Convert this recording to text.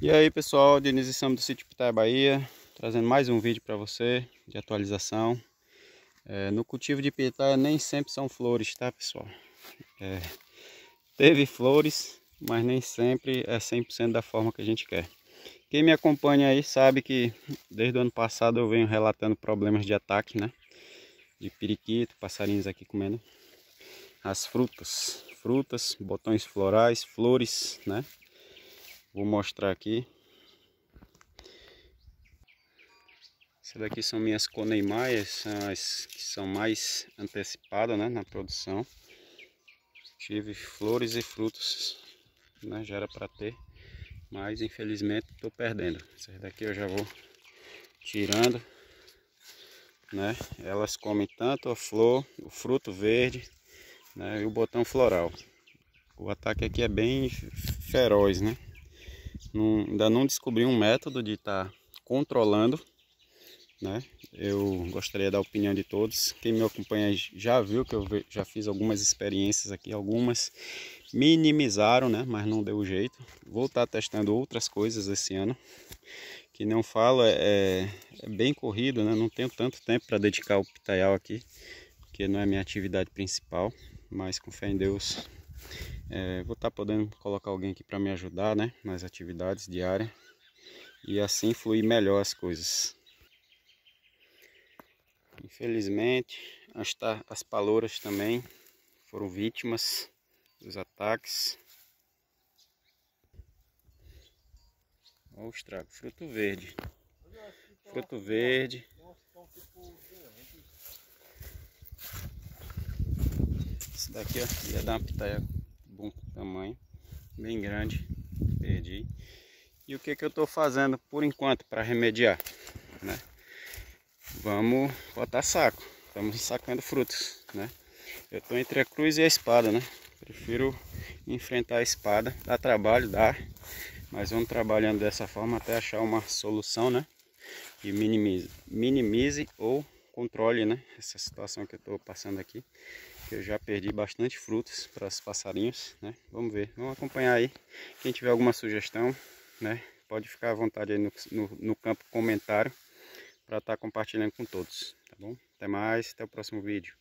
E aí pessoal, Diniz e Sam do Sítio Pitaia Bahia, trazendo mais um vídeo para você de atualização. É, no cultivo de pitaia nem sempre são flores, tá pessoal? É, teve flores, mas nem sempre é 100% da forma que a gente quer. Quem me acompanha aí sabe que desde o ano passado eu venho relatando problemas de ataque, né? De periquito, passarinhos aqui comendo as frutas, frutas, botões florais, flores, né? Vou mostrar aqui. Essas daqui são minhas coneimaias, são as que são mais antecipadas né, na produção. Tive flores e frutos, né, já era para ter, mas infelizmente estou perdendo. Essas daqui eu já vou tirando, né? Elas comem tanto a flor, o fruto verde né, e o botão floral. O ataque aqui é bem feroz, né? Não, ainda não descobri um método de estar tá controlando, né? Eu gostaria da opinião de todos. Quem me acompanha já viu que eu já fiz algumas experiências aqui, algumas minimizaram, né? Mas não deu jeito. Vou estar tá testando outras coisas esse ano. Que não fala é, é, é bem corrido, né? Não tenho tanto tempo para dedicar ao pitaial aqui, porque não é minha atividade principal. Mas com fé em Deus, é, vou estar tá podendo colocar alguém aqui para me ajudar, né? Nas atividades diárias. E assim fluir melhor as coisas. Infelizmente, as, as palouras também foram vítimas dos ataques. Olha o estrago, fruto verde. Fruto verde. Esse daqui ó, ia dar uma pitaia bom tamanho, bem grande, perdi. E o que, que eu estou fazendo por enquanto para remediar? Né? Vamos botar saco, estamos sacando frutos. Né? Eu estou entre a cruz e a espada, né? Prefiro enfrentar a espada, dá trabalho, dá, mas vamos trabalhando dessa forma até achar uma solução, né? Que minimize, minimize ou controle, né? Essa situação que eu estou passando aqui que eu já perdi bastante frutos para os passarinhos, né? Vamos ver, vamos acompanhar aí. Quem tiver alguma sugestão, né? Pode ficar à vontade aí no, no, no campo comentário para estar tá compartilhando com todos, tá bom? Até mais, até o próximo vídeo.